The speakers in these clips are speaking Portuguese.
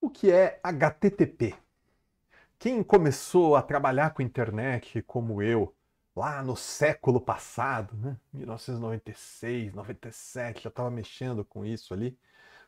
O que é HTTP? Quem começou a trabalhar com internet como eu, lá no século passado, né? 1996, 97, já estava mexendo com isso ali,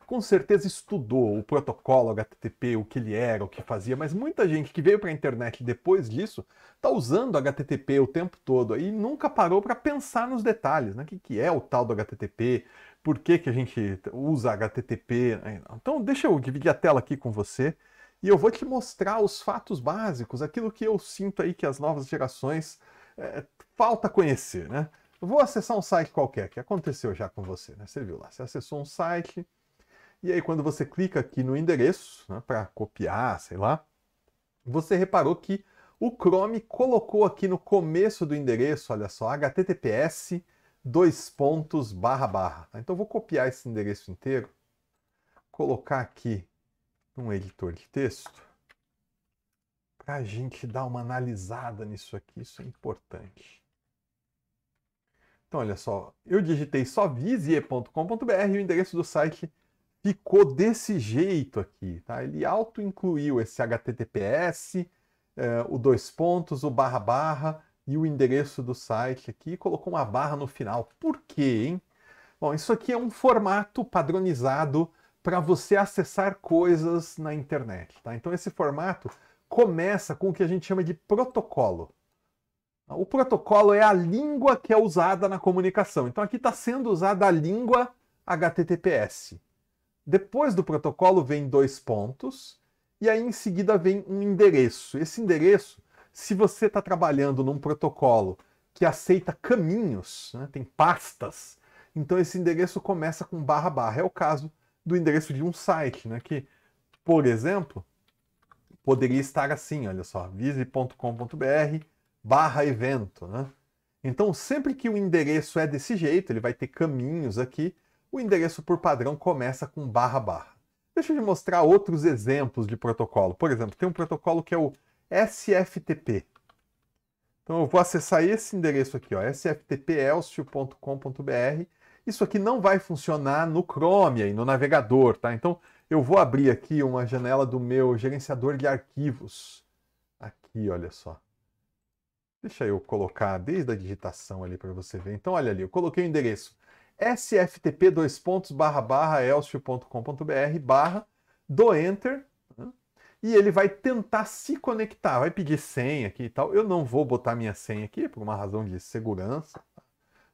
com certeza estudou o protocolo HTTP, o que ele era, o que fazia, mas muita gente que veio para a internet depois disso está usando HTTP o tempo todo e nunca parou para pensar nos detalhes, né? O que, que é o tal do HTTP, por que, que a gente usa HTTP. É, então, deixa eu dividir a tela aqui com você e eu vou te mostrar os fatos básicos, aquilo que eu sinto aí que as novas gerações é, falta conhecer, né? vou acessar um site qualquer, que aconteceu já com você, né? Você viu lá, você acessou um site, e aí, quando você clica aqui no endereço, né, para copiar, sei lá, você reparou que o Chrome colocou aqui no começo do endereço, olha só, https dois pontos barra barra. Tá? Então vou copiar esse endereço inteiro, colocar aqui num editor de texto, para a gente dar uma analisada nisso aqui, isso é importante. Então olha só, eu digitei só visier.com.br e o endereço do site ficou desse jeito aqui, tá? Ele auto-incluiu esse HTTPS, eh, é, o dois pontos, o barra barra e o endereço do site aqui e colocou uma barra no final. Por quê, hein? Bom, isso aqui é um formato padronizado para você acessar coisas na internet, tá? Então esse formato começa com o que a gente chama de protocolo. O protocolo é a língua que é usada na comunicação. Então aqui está sendo usada a língua HTTPS. Depois do protocolo vem dois pontos e aí em seguida vem um endereço. Esse endereço, se você está trabalhando num protocolo que aceita caminhos, né, tem pastas, então esse endereço começa com barra barra. É o caso do endereço de um site, né, que, por exemplo, poderia estar assim, olha só, vise.com.br barra evento. Né? Então sempre que o endereço é desse jeito, ele vai ter caminhos aqui, o endereço por padrão começa com barra barra. Deixa eu te mostrar outros exemplos de protocolo. Por exemplo, tem um protocolo que é o SFTP. Então eu vou acessar esse endereço aqui, ó, sftpelcio.com.br. Isso aqui não vai funcionar no Chrome aí, no navegador, tá? Então eu vou abrir aqui uma janela do meu gerenciador de arquivos. Aqui, olha só. Deixa eu colocar desde a digitação ali para você ver. Então olha ali, eu coloquei o endereço sftp dois pontos barra barra elcio.com.br barra do enter né? e ele vai tentar se conectar, vai pedir senha aqui e tal. Eu não vou botar minha senha aqui por uma razão de segurança, tá?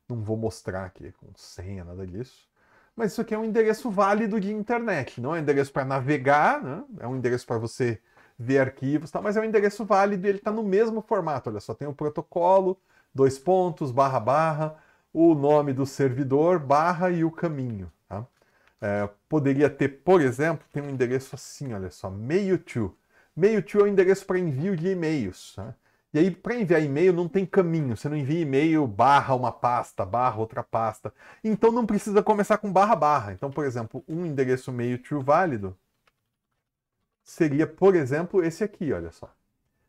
não vou mostrar aqui com senha, nada disso. Mas isso aqui é um endereço válido de internet, não é um endereço para navegar, né? é um endereço para você ver arquivos, tal mas é um endereço válido e ele está no mesmo formato. Olha só, tem o um protocolo, dois pontos, barra, barra, o nome do servidor, barra e o caminho. Tá? É, poderia ter, por exemplo, tem um endereço assim, olha só, mail2. mail é o um endereço para envio de e-mails. Né? E aí, para enviar e-mail, não tem caminho. Você não envia e-mail barra uma pasta, barra outra pasta. Então, não precisa começar com barra barra. Então, por exemplo, um endereço mail válido seria, por exemplo, esse aqui, olha só.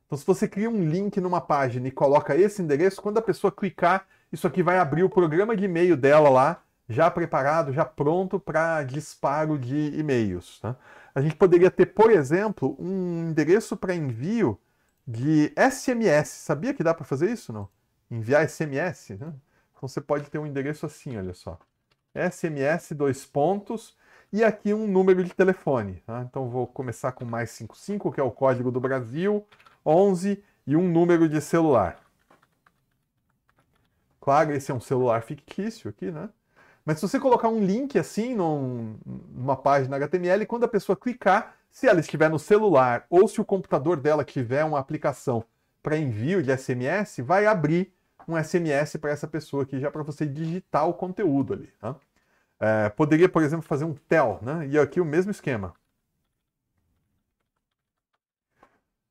Então, se você cria um link numa página e coloca esse endereço, quando a pessoa clicar isso aqui vai abrir o programa de e-mail dela lá, já preparado, já pronto para disparo de e-mails. Tá? A gente poderia ter, por exemplo, um endereço para envio de SMS. Sabia que dá para fazer isso, não? Enviar SMS, né? Então você pode ter um endereço assim, olha só. SMS, dois pontos, e aqui um número de telefone. Tá? Então vou começar com mais 55, que é o código do Brasil, 11 e um número de celular. Claro, esse é um celular fictício aqui, né? Mas se você colocar um link assim num, numa página HTML, quando a pessoa clicar, se ela estiver no celular ou se o computador dela tiver uma aplicação para envio de SMS, vai abrir um SMS para essa pessoa aqui, já para você digitar o conteúdo ali. Tá? É, poderia, por exemplo, fazer um TEL, né? E aqui o mesmo esquema.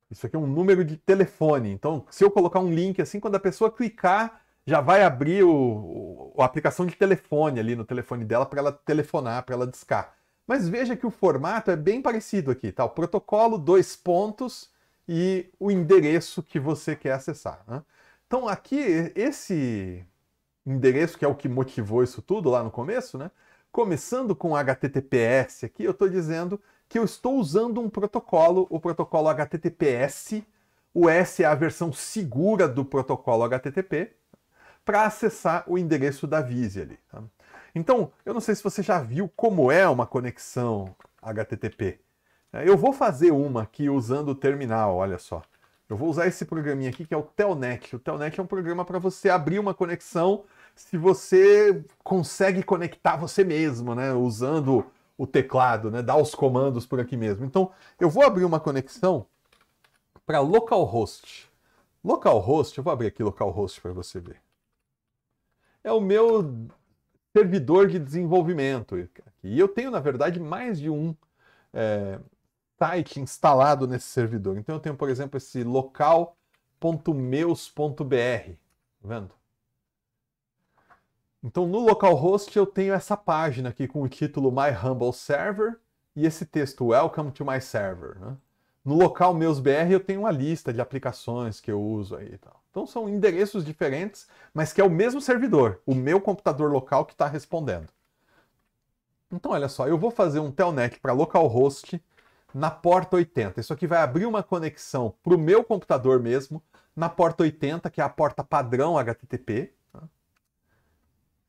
Isso aqui é um número de telefone. Então, se eu colocar um link assim, quando a pessoa clicar, já vai abrir o, o a aplicação de telefone ali no telefone dela para ela telefonar, para ela discar. Mas veja que o formato é bem parecido aqui, tá? O protocolo, dois pontos e o endereço que você quer acessar. Né? Então aqui, esse endereço que é o que motivou isso tudo lá no começo, né? Começando com HTTPS aqui, eu estou dizendo que eu estou usando um protocolo, o protocolo HTTPS. O S é a versão segura do protocolo HTTP para acessar o endereço da Vise ali. Tá? Então, eu não sei se você já viu como é uma conexão HTTP. É, eu vou fazer uma aqui usando o terminal, olha só. Eu vou usar esse programinha aqui que é o Telnet. O Telnet é um programa para você abrir uma conexão se você consegue conectar você mesmo, né? Usando o teclado, né? Dar os comandos por aqui mesmo. Então, eu vou abrir uma conexão para localhost. Localhost, eu vou abrir aqui localhost para você ver é o meu servidor de desenvolvimento. E eu tenho, na verdade, mais de um é, site instalado nesse servidor. Então eu tenho, por exemplo, esse local.meus.br. Tá vendo? Então no localhost eu tenho essa página aqui com o título My Humble Server e esse texto Welcome to My Server. Né? No local Meus BR eu tenho uma lista de aplicações que eu uso aí e tal. Então são endereços diferentes, mas que é o mesmo servidor, o meu computador local que está respondendo. Então olha só, eu vou fazer um telnet para localhost na porta 80. Isso aqui vai abrir uma conexão para o meu computador mesmo, na porta 80, que é a porta padrão HTTP. Tá?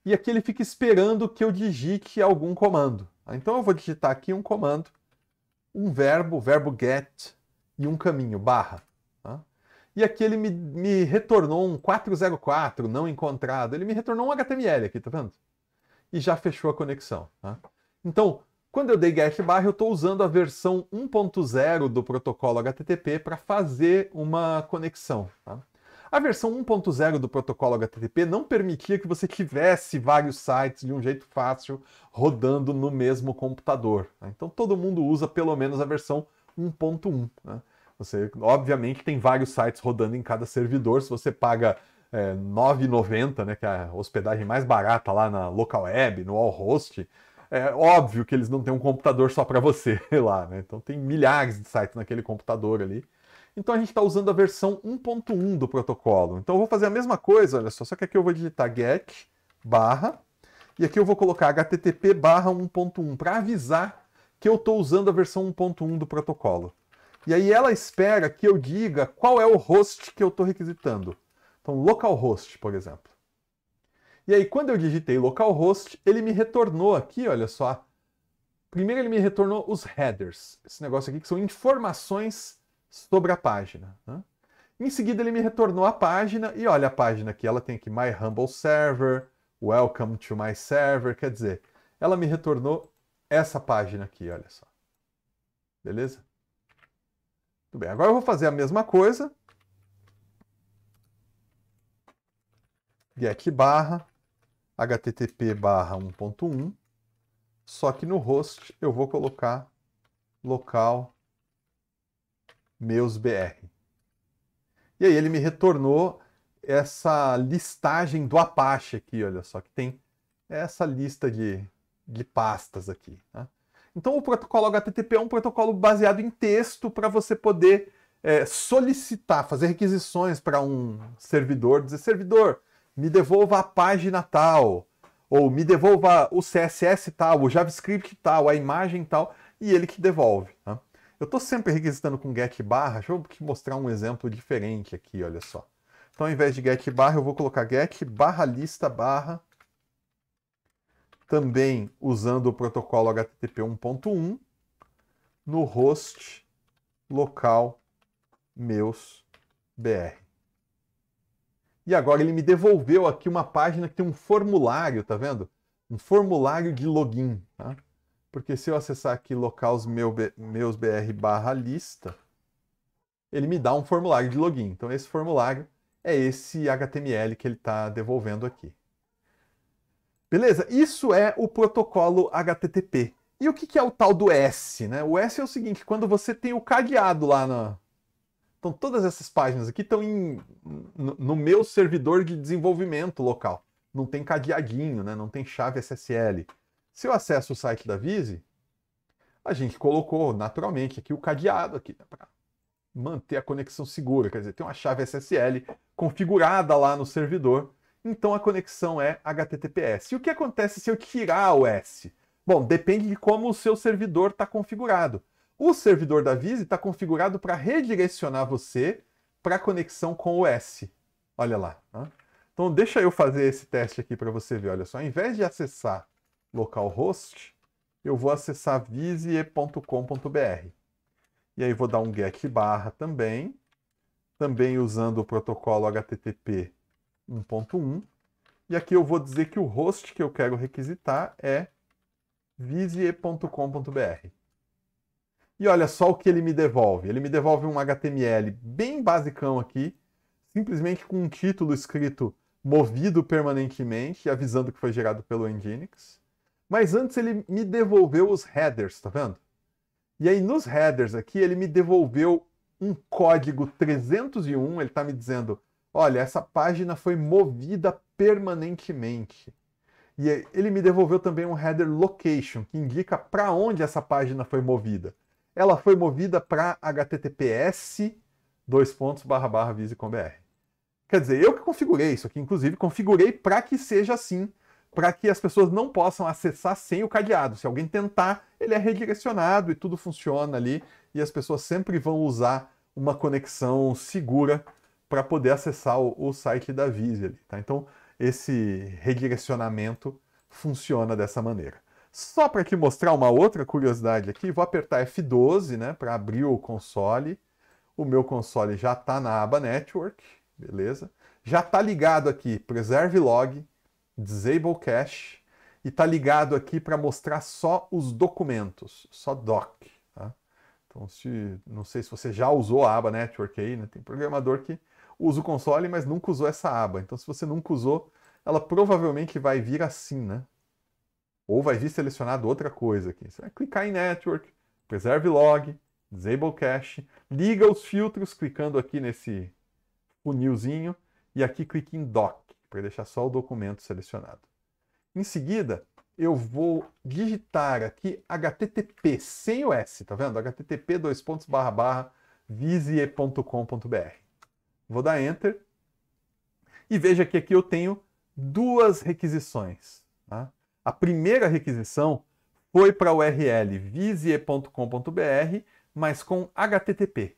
E aqui ele fica esperando que eu digite algum comando. Tá? Então eu vou digitar aqui um comando um verbo, o verbo get, e um caminho, barra. Tá? E aqui ele me, me retornou um 404 não encontrado. Ele me retornou um HTML aqui, tá vendo? E já fechou a conexão. Tá? Então, quando eu dei get barra, eu estou usando a versão 1.0 do protocolo HTTP para fazer uma conexão. Tá? A versão 1.0 do protocolo HTTP não permitia que você tivesse vários sites de um jeito fácil rodando no mesmo computador. Né? Então todo mundo usa pelo menos a versão 1.1. Né? Você, obviamente, tem vários sites rodando em cada servidor. Se você paga é, 9,90, né, que é a hospedagem mais barata lá na local web, no Allhost, é óbvio que eles não têm um computador só para você lá. Né? Então tem milhares de sites naquele computador ali. Então a gente está usando a versão 1.1 do protocolo. Então eu vou fazer a mesma coisa, olha só, só que aqui eu vou digitar get barra e aqui eu vou colocar http barra 1.1 para avisar que eu estou usando a versão 1.1 do protocolo. E aí ela espera que eu diga qual é o host que eu estou requisitando. Então localhost, por exemplo. E aí quando eu digitei localhost, ele me retornou aqui, olha só. Primeiro ele me retornou os headers, esse negócio aqui que são informações sobre a página. Né? Em seguida, ele me retornou a página, e olha a página aqui, ela tem aqui My Humble Server, Welcome to My Server, quer dizer, ela me retornou essa página aqui, olha só. Beleza? Muito bem, agora eu vou fazer a mesma coisa. get barra, http barra 1.1, só que no host eu vou colocar local meus BR. E aí ele me retornou essa listagem do Apache aqui, olha só, que tem essa lista de, de pastas aqui. Tá? Então o protocolo HTTP é um protocolo baseado em texto para você poder é, solicitar, fazer requisições para um servidor, dizer, servidor, me devolva a página tal, ou me devolva o CSS tal, o JavaScript tal, a imagem tal, e ele que devolve. Tá? Eu estou sempre requisitando com get barra, deixa eu mostrar um exemplo diferente aqui, olha só. Então, ao invés de get barra, eu vou colocar get barra lista barra, também usando o protocolo HTTP 1.1, no host local meus br. E agora ele me devolveu aqui uma página que tem um formulário, tá vendo? Um formulário de login, tá? Porque se eu acessar aqui local os meu, meus BR barra lista, ele me dá um formulário de login. Então esse formulário é esse HTML que ele está devolvendo aqui. Beleza? Isso é o protocolo HTTP. E o que é o tal do S? Né? O S é o seguinte, quando você tem o cadeado lá na... Então todas essas páginas aqui estão em... no meu servidor de desenvolvimento local. Não tem cadeadinho, né? não tem chave SSL. Se eu acesso o site da Vise, a gente colocou naturalmente aqui o cadeado aqui né, para manter a conexão segura, quer dizer, tem uma chave SSL configurada lá no servidor, então a conexão é HTTPS. E o que acontece se eu tirar o S? Bom, depende de como o seu servidor está configurado. O servidor da Vise está configurado para redirecionar você para a conexão com o S. Olha lá. Né? Então deixa eu fazer esse teste aqui para você ver. Olha só, ao invés de acessar localhost, eu vou acessar visie.com.br. E aí vou dar um get barra também, também usando o protocolo HTTP 1.1. E aqui eu vou dizer que o host que eu quero requisitar é visie.com.br. E olha só o que ele me devolve. Ele me devolve um HTML bem basicão aqui, simplesmente com um título escrito movido permanentemente, avisando que foi gerado pelo Nginx. Mas antes ele me devolveu os headers, tá vendo? E aí nos headers aqui ele me devolveu um código 301, ele tá me dizendo, olha, essa página foi movida permanentemente. E ele me devolveu também um header location, que indica para onde essa página foi movida. Ela foi movida para https dois pontos barra barra br. Quer dizer, eu que configurei isso aqui, inclusive configurei para que seja assim para que as pessoas não possam acessar sem o cadeado. Se alguém tentar, ele é redirecionado e tudo funciona ali e as pessoas sempre vão usar uma conexão segura para poder acessar o, o, site da Visa. Ali, tá? Então, esse redirecionamento funciona dessa maneira. Só para te mostrar uma outra curiosidade aqui, vou apertar F12 né, para abrir o console. O meu console já está na aba Network, beleza? Já está ligado aqui, Preserve Log, disable cache, e está ligado aqui para mostrar só os documentos, só doc. Tá? Então, se, não sei se você já usou a aba Network aí, né? tem programador que usa o console, mas nunca usou essa aba. Então, se você nunca usou, ela provavelmente vai vir assim, né? Ou vai vir selecionado outra coisa aqui. Você vai clicar em Network, Preserve Log, Disable Cache, liga os filtros clicando aqui nesse funilzinho e aqui clique em Doc para deixar só o documento selecionado. Em seguida, eu vou digitar aqui http sem o s, tá vendo? http dois pontos barra barra visie.com.br. Vou dar enter e veja que aqui eu tenho duas requisições. Tá? A primeira requisição foi para a URL visie.com.br, mas com http.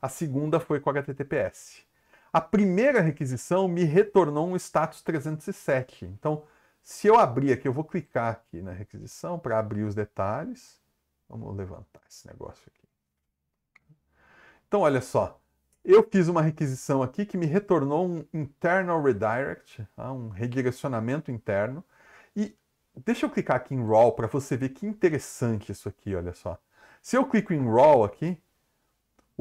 A segunda foi com https a primeira requisição me retornou um status 307. Então, se eu abrir aqui, eu vou clicar aqui na requisição para abrir os detalhes. Vamos levantar esse negócio aqui. Então, olha só. Eu fiz uma requisição aqui que me retornou um internal redirect, tá? um redirecionamento interno. E deixa eu clicar aqui em RAW para você ver que interessante isso aqui, olha só. Se eu clico em RAW aqui,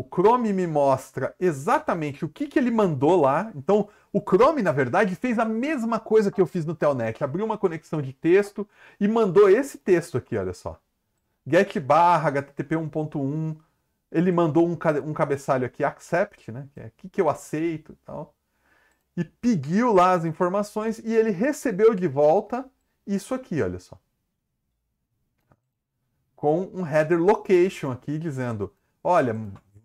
o Chrome me mostra exatamente o que, que ele mandou lá. Então, o Chrome, na verdade, fez a mesma coisa que eu fiz no Telnet. Abriu uma conexão de texto e mandou esse texto aqui, olha só. Get barra HTTP 1.1. Ele mandou um, um cabeçalho aqui, accept, né? Que é aqui que eu aceito e tal. E pediu lá as informações e ele recebeu de volta isso aqui, olha só. Com um header location aqui dizendo: olha,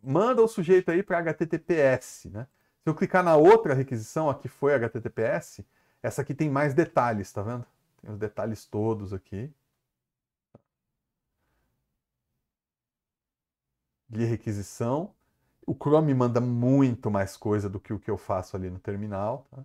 manda o sujeito aí para HTTPS, né? Se eu clicar na outra requisição, a que foi HTTPS, essa aqui tem mais detalhes, tá vendo? Tem os detalhes todos aqui. de requisição. O Chrome manda muito mais coisa do que o que eu faço ali no terminal. Tá?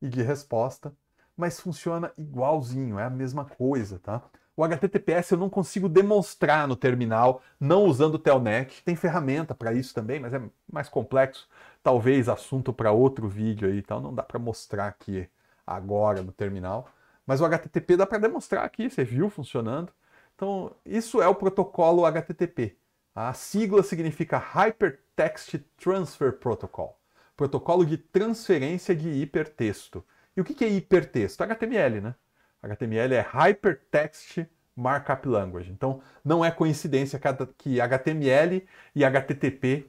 E de resposta. Mas funciona igualzinho, é a mesma coisa, tá? O HTTPS eu não consigo demonstrar no terminal, não usando o Telnet. Tem ferramenta para isso também, mas é mais complexo. Talvez assunto para outro vídeo aí, então não dá para mostrar aqui agora no terminal. Mas o HTTP dá para demonstrar aqui, você viu funcionando. Então, isso é o protocolo HTTP. A sigla significa Hypertext Transfer Protocol protocolo de transferência de hipertexto. E o que é hipertexto? HTML, né? HTML é Hypertext Markup Language. Então, não é coincidência que HTML e HTTP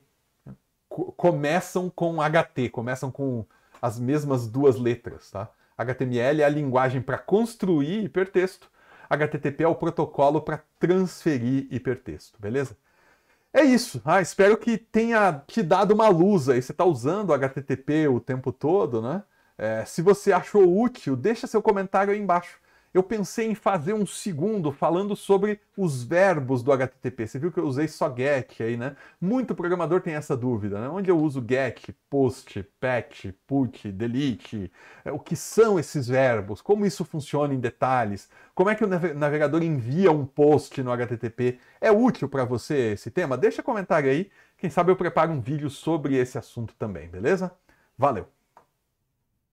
começam com HT, começam com as mesmas duas letras, tá? HTML é a linguagem para construir hipertexto, HTTP é o protocolo para transferir hipertexto, beleza? É isso. Ah, espero que tenha te dado uma luz aí. Você está usando HTTP o tempo todo, né? É, se você achou útil, deixa seu comentário aí embaixo eu pensei em fazer um segundo falando sobre os verbos do HTTP. Você viu que eu usei só get aí, né? Muito programador tem essa dúvida, né? Onde eu uso get, post, patch, put, delete? É, o que são esses verbos? Como isso funciona em detalhes? Como é que o navegador envia um post no HTTP? É útil para você esse tema? Deixa comentário aí. Quem sabe eu preparo um vídeo sobre esse assunto também, beleza? Valeu!